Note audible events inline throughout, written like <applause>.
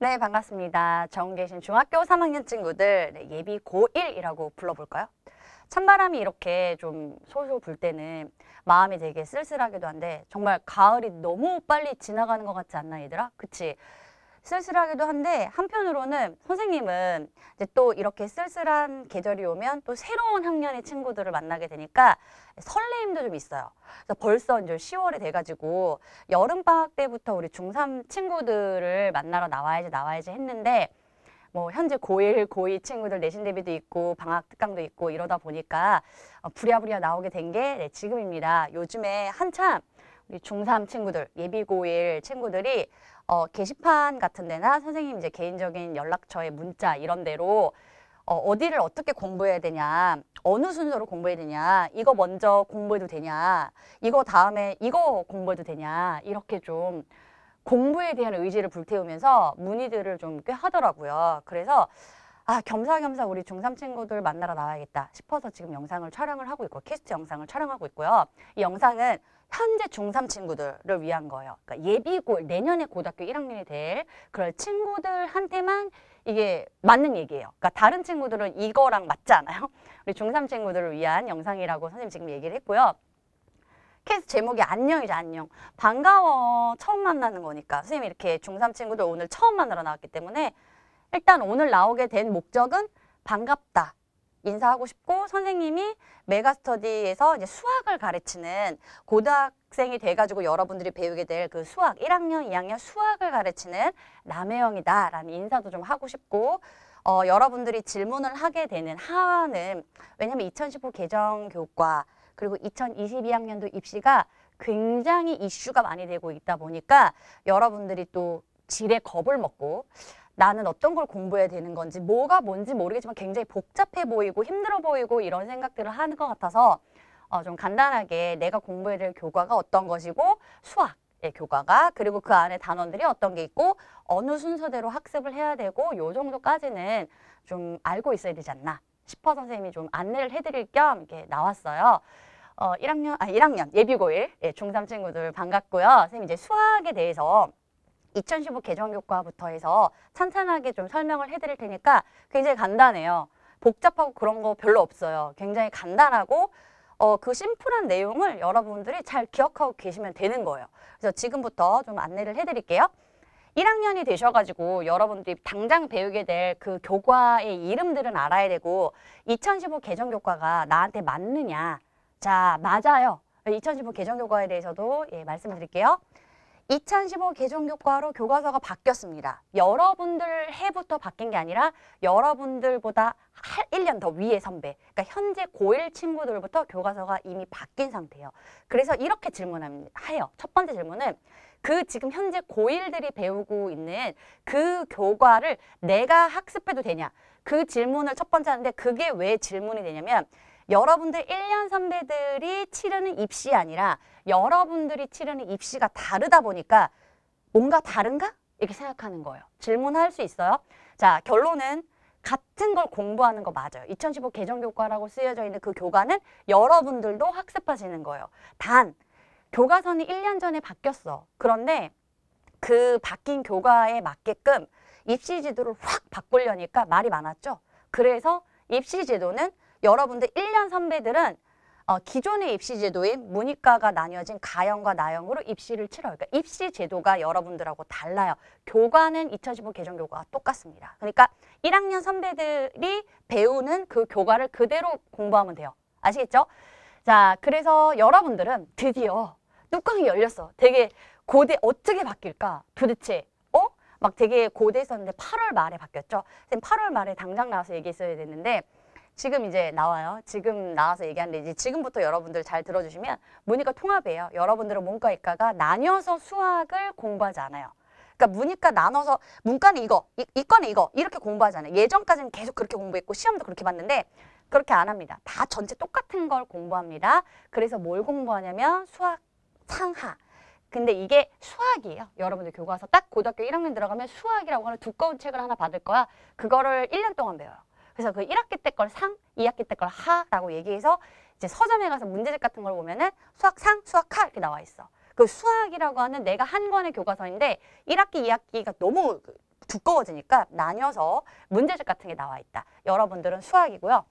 네, 반갑습니다. 정 계신 중학교 3학년 친구들 네, 예비 고1이라고 불러볼까요? 찬바람이 이렇게 좀 솔솔 불 때는 마음이 되게 쓸쓸하기도 한데 정말 가을이 너무 빨리 지나가는 것 같지 않나 얘들아? 그치? 쓸쓸하기도 한데 한편으로는 선생님은 이제 또 이렇게 쓸쓸한 계절이 오면 또 새로운 학년의 친구들을 만나게 되니까 설레임도 좀 있어요. 그래서 벌써 이제 10월이 돼가지고 여름방학 때부터 우리 중3 친구들을 만나러 나와야지 나와야지 했는데 뭐 현재 고일고이 친구들 내신 대비도 있고 방학 특강도 있고 이러다 보니까 어, 부랴부랴 나오게 된게 네, 지금입니다. 요즘에 한참 우리 중3 친구들, 예비 고일 친구들이 어, 게시판 같은 데나 선생님 이제 개인적인 연락처에 문자 이런 데로 어, 어디를 어떻게 공부해야 되냐, 어느 순서로 공부해야 되냐, 이거 먼저 공부해도 되냐, 이거 다음에 이거 공부해도 되냐, 이렇게 좀 공부에 대한 의지를 불태우면서 문의들을 좀 꽤 하더라고요. 그래서 아 겸사겸사 우리 중3 친구들 만나러 나와야겠다 싶어서 지금 영상을 촬영을 하고 있고 캐스트 영상을 촬영하고 있고요. 이 영상은 현재 중3 친구들을 위한 거예요. 그러니까 예비고 내년에 고등학교 1학년이 될 그럴 친구들한테만 이게 맞는 얘기예요. 그러니까 다른 친구들은 이거랑 맞지 않아요? <laughs> 우리 중3 친구들을 위한 영상이라고 선생님 지금 얘기를 했고요. 케이스 제목이 안녕이죠 안녕 반가워 처음 만나는 거니까 선생님이 이렇게 중3 친구들 오늘 처음 만나러 나왔기 때문에 일단 오늘 나오게 된 목적은 반갑다 인사하고 싶고 선생님이 메가스터디에서 이제 수학을 가르치는 고등학생이 돼가지고 여러분들이 배우게 될 그 수학 1학년, 2학년 수학을 가르치는 남혜영이다라는 인사도 좀 하고 싶고 어, 여러분들이 질문을 하게 되는 하와는 왜냐하면 2015 개정 교과 그리고 2022학년도 입시가 굉장히 이슈가 많이 되고 있다 보니까 여러분들이 또질의 겁을 먹고 나는 어떤 걸 공부해야 되는 건지 뭐가 뭔지 모르겠지만 굉장히 복잡해 보이고 힘들어 보이고 이런 생각들을 하는 것 같아서 어, 좀 간단하게 내가 공부해야 될 교과가 어떤 것이고 수학 의 교과가 그리고 그 안에 단원들이 어떤 게 있고 어느 순서대로 학습을 해야 되고 요 정도까지는 좀 알고 있어야 되지 않나 싶어 선생님이 좀 안내를 해드릴 겸 이렇게 나왔어요. 어, 1학년, 아, 1학년 예비고일 예, 중3 친구들 반갑고요. 선생님 이제 수학에 대해서 2015 개정 교과부터 해서 찬찬하게 좀 설명을 해드릴 테니까 굉장히 간단해요. 복잡하고 그런 거 별로 없어요. 굉장히 간단하고 어, 그 심플한 내용을 여러분들이 잘 기억하고 계시면 되는 거예요. 그래서 지금부터 좀 안내를 해드릴게요. 1학년이 되셔가지고 여러분들이 당장 배우게 될 그 교과의 이름들은 알아야 되고 2015 개정 교과가 나한테 맞느냐 자 맞아요 2015 개정 교과에 대해서도 예, 말씀드릴게요 2015 개정 교과로 교과서가 바뀌었습니다. 여러분들 해부터 바뀐 게 아니라 여러분들보다 1년 더위에 선배, 그러니까 현재 고1 친구들부터 교과서가 이미 바뀐 상태예요. 그래서 이렇게 질문합니 해요. 첫 번째 질문은 그 지금 현재 고1들이 배우고 있는 그 교과를 내가 학습해도 되냐? 그 질문을 첫 번째 하는데 그게 왜 질문이 되냐면 여러분들 1년 선배들이 치르는 입시 아니라 여러분들이 치르는 입시가 다르다 보니까 뭔가 다른가? 이렇게 생각하는 거예요. 질문할 수 있어요. 자, 결론은 같은 걸 공부하는 거 맞아요. 2015 개정교과라고 쓰여져 있는 그 교과는 여러분들도 학습하시는 거예요. 단, 교과서는 1년 전에 바뀌었어. 그런데 그 바뀐 교과에 맞게끔 입시 지도를 확 바꾸려니까 말이 많았죠. 그래서 입시 지도는 여러분들 1년 선배들은 어, 기존의 입시 제도인 문이과가 나뉘어진 가형과 나형으로 입시를 치러요. 그러니까 입시 제도가 여러분들하고 달라요. 교과는 2015 개정 교과와 똑같습니다. 그러니까 1학년 선배들이 배우는 그 교과를 그대로 공부하면 돼요. 아시겠죠? 자, 그래서 여러분들은 드디어 뚜껑이 열렸어. 되게 고대 어떻게 바뀔까? 도대체 어? 막 되게 고대있었는데 8월 말에 바뀌었죠. 선생님 8월 말에 당장 나와서 얘기했어야 됐는데 지금 이제 나와요. 지금 나와서 얘기하는데 이제 지금부터 여러분들 잘 들어주시면 문이과 통합이에요. 여러분들은 문과이과가 나뉘어서 수학을 공부하지 않아요. 그러니까 문이과 나눠서 문과는 이거, 이, 이과는 이거 이렇게 공부하잖아요. 예전까지는 계속 그렇게 공부했고 시험도 그렇게 봤는데 그렇게 안 합니다. 다 전체 똑같은 걸 공부합니다. 그래서 뭘 공부하냐면 수학 상하. 근데 이게 수학이에요. 여러분들 교과서 딱 고등학교 1학년 들어가면 수학이라고 하는 두꺼운 책을 하나 받을 거야. 그거를 1년 동안 배워요. 그래서 그 1학기 때 걸 상, 2학기 때 걸 하라고 얘기해서 이제 서점에 가서 문제집 같은 걸 보면은 수학상, 수학하 이렇게 나와 있어. 그 수학이라고 하는 내가 한 권의 교과서인데 1학기, 2학기가 너무 그 두꺼워지니까 나뉘어서 문제집 같은 게 나와 있다. 여러분들은 수학이고요.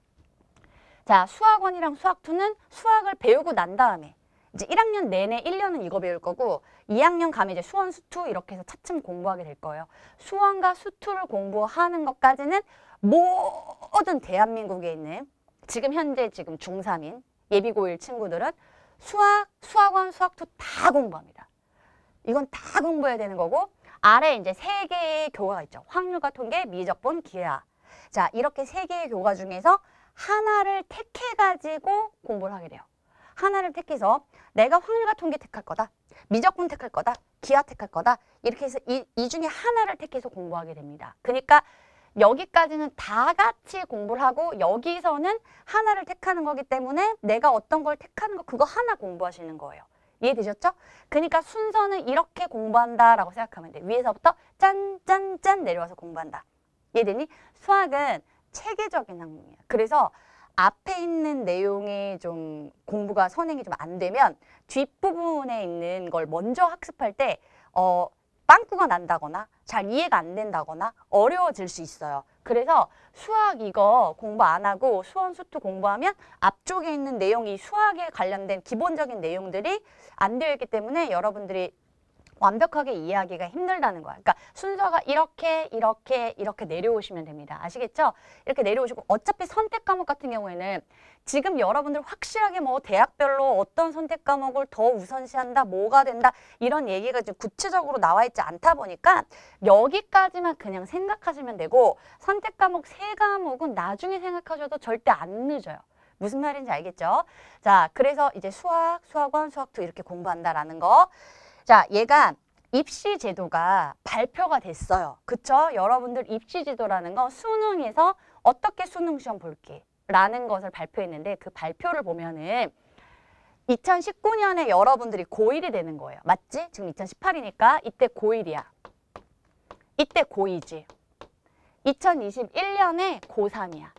자, 수학원이랑 수학투는 수학을 배우고 난 다음에 이제 1학년 내내 1년은 이거 배울 거고 2학년 가면 이제 수원, 수투 이렇게 해서 차츰 공부하게 될 거예요. 수원과 수투를 공부하는 것까지는 모든 대한민국에 있는 지금 현재 지금 중3인 예비고일 친구들은 수학, 수학원, 수학투 다 공부합니다. 이건 다 공부해야 되는 거고 아래 이제 세 개의 교과가 있죠. 확률과 통계, 미적분, 기하. 자 이렇게 세 개의 교과 중에서 하나를 택해가지고 공부를 하게 돼요. 하나를 택해서 내가 확률과 통계 택할 거다. 미적분 택할 거다. 기하 택할 거다. 이렇게 해서 이, 이 중에 하나를 택해서 공부하게 됩니다. 그러니까 여기까지는 다 같이 공부를 하고 여기서는 하나를 택하는 거기 때문에 내가 어떤 걸 택하는 거 그거 하나 공부하시는 거예요. 이해되셨죠? 그러니까 순서는 이렇게 공부한다라고 생각하면 돼. 위에서부터 짠짠짠 내려와서 공부한다. 이해되니? 수학은 체계적인 학문이야. 그래서 앞에 있는 내용이 좀 공부가 선행이 좀 안 되면 뒷부분에 있는 걸 먼저 학습할 때 어, 빵꾸가 난다거나 잘 이해가 안 된다거나 어려워질 수 있어요. 그래서 수학 이거 공부 안 하고 수원수투 공부하면 앞쪽에 있는 내용이 수학에 관련된 기본적인 내용들이 안 되어 있기 때문에 여러분들이 완벽하게 이해하기가 힘들다는 거야. 그러니까 순서가 이렇게 이렇게 이렇게 내려오시면 됩니다. 아시겠죠? 이렇게 내려오시고 어차피 선택 과목 같은 경우에는 지금 여러분들 확실하게 뭐 대학별로 어떤 선택 과목을 더 우선시한다, 뭐가 된다 이런 얘기가 지금 구체적으로 나와 있지 않다 보니까 여기까지만 그냥 생각하시면 되고 선택 과목 세 과목은 나중에 생각하셔도 절대 안 늦어요. 무슨 말인지 알겠죠? 자, 그래서 이제 수학, 수학원, 수학투 이렇게 공부한다라는 거. 자, 얘가 입시 제도가 발표가 됐어요. 그쵸? 여러분들 입시 제도라는 건 수능에서 어떻게 수능 시험 볼게 라는 것을 발표했는데 그 발표를 보면은 2019년에 여러분들이 고1이 되는 거예요. 맞지? 지금 2018이니까 이때 고1이야. 이때 고2지. 2021년에 고3이야.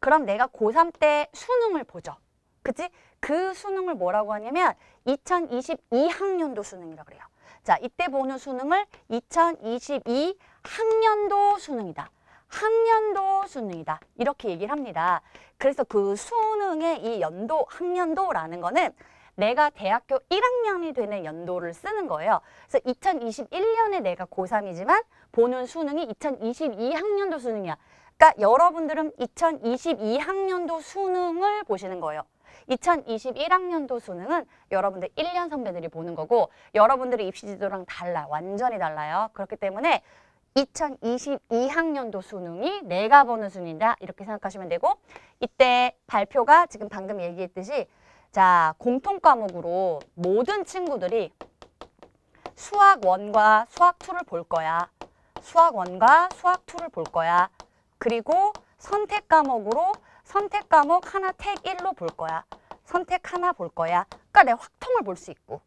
그럼 내가 고3 때 수능을 보죠. 그치? 그 수능을 뭐라고 하냐면 2022학년도 수능이라고 그래요. 자, 이때 보는 수능을 2022학년도 수능이다. 학년도 수능이다. 이렇게 얘기를 합니다. 그래서 그 수능의 이 연도, 학년도라는 거는 내가 대학교 1학년이 되는 연도를 쓰는 거예요. 그래서 2021년에 내가 고3이지만 보는 수능이 2022학년도 수능이야. 그러니까 여러분들은 2022학년도 수능을 보시는 거예요. 2021학년도 수능은 여러분들 1년 선배들이 보는 거고 여러분들의 입시지도랑 달라 완전히 달라요. 그렇기 때문에 2022학년도 수능이 내가 보는 수능이다 이렇게 생각하시면 되고 이때 발표가 지금 방금 얘기했듯이 자 공통 과목으로 모든 친구들이 수학 1과 수학 2를 볼 거야. 수학 1과 수학 2를 볼 거야. 그리고 선택 과목으로 선택 과목 하나 택 1로 볼 거야. 선택 하나 볼 거야. 그러니까 내 확통을 볼 수 있고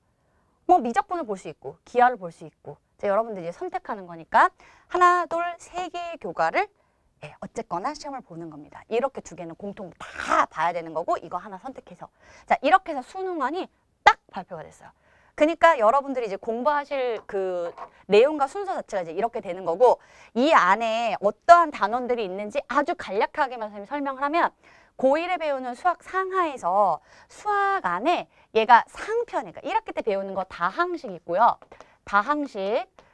뭐 미적분을 볼 수 있고 기하를 볼 수 있고 이제 여러분들이 선택하는 거니까 하나, 둘, 세 개의 교과를 예, 어쨌거나 시험을 보는 겁니다. 이렇게 두 개는 공통 다 봐야 되는 거고 이거 하나 선택해서 자 이렇게 해서 수능안이 딱 발표가 됐어요. 그러니까 여러분들이 이제 공부하실 그 내용과 순서 자체가 이제 이렇게 되는 거고 이 안에 어떠한 단원들이 있는지 아주 간략하게만 선생님 이 설명을 하면 고일에 배우는 수학 상하에서 수학 안에 얘가 상편, 그러니까 1학기 때 배우는 거 다항식 있고요. 다항식,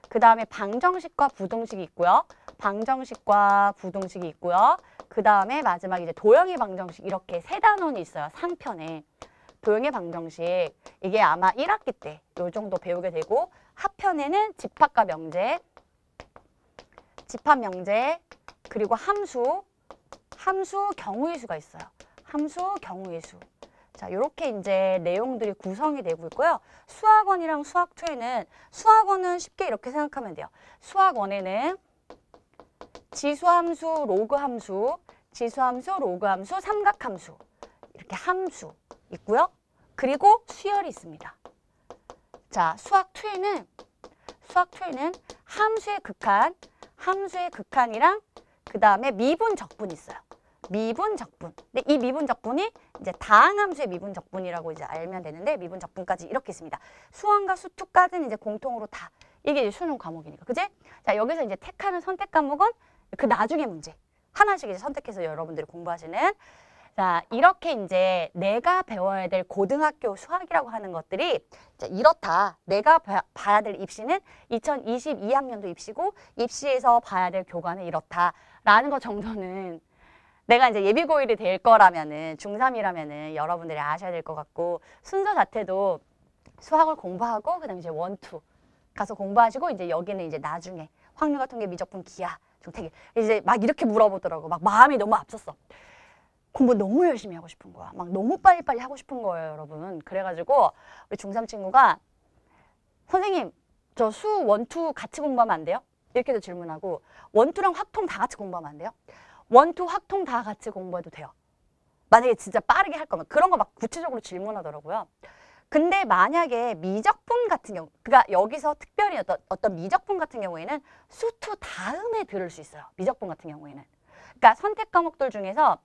그 다음에 방정식과 부등식이 있고요. 방정식과 부등식이 있고요. 그 다음에 마지막 이제 도형의 방정식 이렇게 세 단원이 있어요. 상편에. 도형의 방정식 이게 아마 1학기 때 요 정도 배우게 되고 하편에는 집합과 명제, 집합 명제, 그리고 함수, 함수 경우의 수가 있어요. 함수 경우의 수. 자, 요렇게 이제 내용들이 구성이 되고 있고요. 수학원이랑 수학2에는 수학원은 쉽게 이렇게 생각하면 돼요. 수학원에는 지수함수, 로그함수, 지수함수, 로그함수, 삼각함수 이렇게 함수 있고요. 그리고 수열이 있습니다. 자, 수학 2에는 수학 2에는 함수의 극한, 함수의 극한이랑 그 다음에 미분 적분 있어요. 미분 적분. 근데 이 미분 적분이 이제 다항함수의 미분 적분이라고 이제 알면 되는데 미분 적분까지 이렇게 있습니다. 수원과 수투까지는 이제 공통으로 다 이게 이제 수능 과목이니까 그지? 자 여기서 이제 택하는 선택 과목은 그 나중에 문제 하나씩 이제 선택해서 여러분들이 공부하시는 자, 이렇게 이제 내가 배워야 될 고등학교 수학이라고 하는 것들이 자, 이렇다. 내가 봐야 될 입시는 2022학년도 입시고 입시에서 봐야 될 교과는 이렇다라는 것 정도는 내가 이제 예비고일이 될 거라면은 중3이라면은 여러분들이 아셔야 될 것 같고 순서 자체도 수학을 공부하고 그다음에 이제 원투 가서 공부하시고 이제 여기는 이제 나중에 확률 과 통계 미적분 기하 좀 되게 이제 막 이렇게 물어보더라고 막 마음이 너무 앞섰어 공부 너무 열심히 하고 싶은 거야. 막 너무 빨리빨리 하고 싶은 거예요, 여러분. 그래가지고 우리 중3 친구가 선생님, 저 수, 원투 같이 공부하면 안 돼요? 이렇게도 질문하고 원투랑 확통 다 같이 공부하면 안 돼요? 원투, 확통 다 같이 공부해도 돼요. 만약에 진짜 빠르게 할 거면 그런 거 막 구체적으로 질문하더라고요. 근데 만약에 미적분 같은 경우, 그러니까 여기서 특별히 어떤, 어떤 미적분 같은 경우에는 수 투 다음에 들을 수 있어요. 미적분 같은 경우에는. 그러니까 선택 과목들 중에서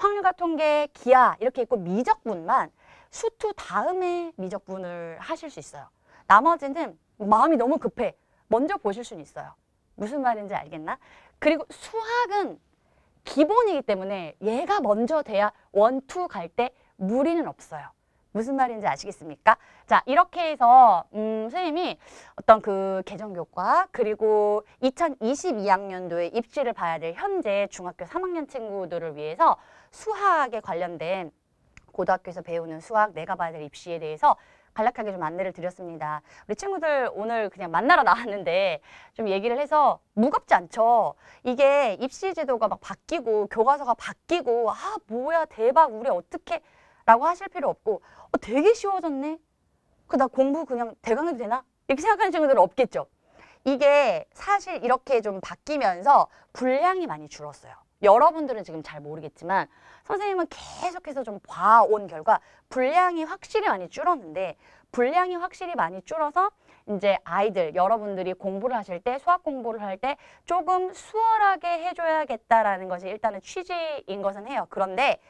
확률과 통계, 기하 이렇게 있고 미적분만 수투 다음에 미적분을 하실 수 있어요. 나머지는 마음이 너무 급해. 먼저 보실 수는 있어요. 무슨 말인지 알겠나? 그리고 수학은 기본이기 때문에 얘가 먼저 돼야 원투 갈 때 무리는 없어요. 무슨 말인지 아시겠습니까? 자, 이렇게 해서 음, 선생님이 어떤 그 개정 교과 그리고 2022학년도에 입시를 봐야 될 현재 중학교 3학년 친구들을 위해서 수학에 관련된 고등학교에서 배우는 수학 내가 봐야 될 입시에 대해서 간략하게 좀 안내를 드렸습니다. 우리 친구들 오늘 그냥 만나러 나왔는데 좀 얘기를 해서 무겁지 않죠? 이게 입시 제도가 막 바뀌고 교과서가 바뀌고 아 뭐야 대박 우리 어떻게 라고 하실 필요 없고 어, 되게 쉬워졌네. 그 나 공부 그냥 대강해도 되나? 이렇게 생각하는 친구들은 없겠죠. 이게 사실 이렇게 좀 바뀌면서 분량이 많이 줄었어요. 여러분들은 지금 잘 모르겠지만 선생님은 계속해서 좀 봐온 결과 분량이 확실히 많이 줄었는데 분량이 확실히 많이 줄어서 이제 아이들 여러분들이 공부를 하실 때 수학 공부를 할 때 조금 수월하게 해줘야겠다라는 것이 일단은 취지인 것은 해요. 그런데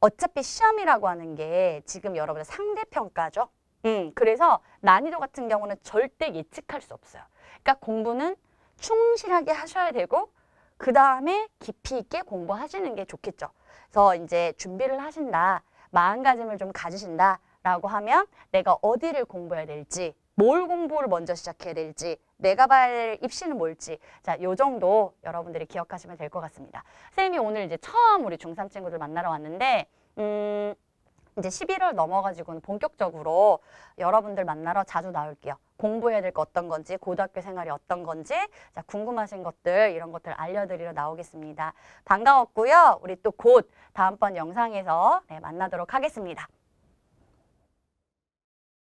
어차피 시험이라고 하는 게 지금 여러분의 상대평가죠. 음, 그래서 난이도 같은 경우는 절대 예측할 수 없어요. 그러니까 공부는 충실하게 하셔야 되고 그 다음에 깊이 있게 공부하시는 게 좋겠죠. 그래서 이제 준비를 하신다, 마음가짐을 좀 가지신다라고 하면 내가 어디를 공부해야 될지 뭘 공부를 먼저 시작해야 될지 내가 발 입시는 뭘지 자요 정도 여러분들이 기억하시면 될 것 같습니다. 선생님이 오늘 이제 처음 우리 중3 친구들 만나러 왔는데 음 이제 11월 넘어가지고는 본격적으로 여러분들 만나러 자주 나올게요. 공부해야 될 거 어떤 건지 고등학교 생활이 어떤 건지 자 궁금하신 것들 이런 것들 알려드리러 나오겠습니다. 반가웠고요. 우리 또 곧 다음번 영상에서 네, 만나도록 하겠습니다.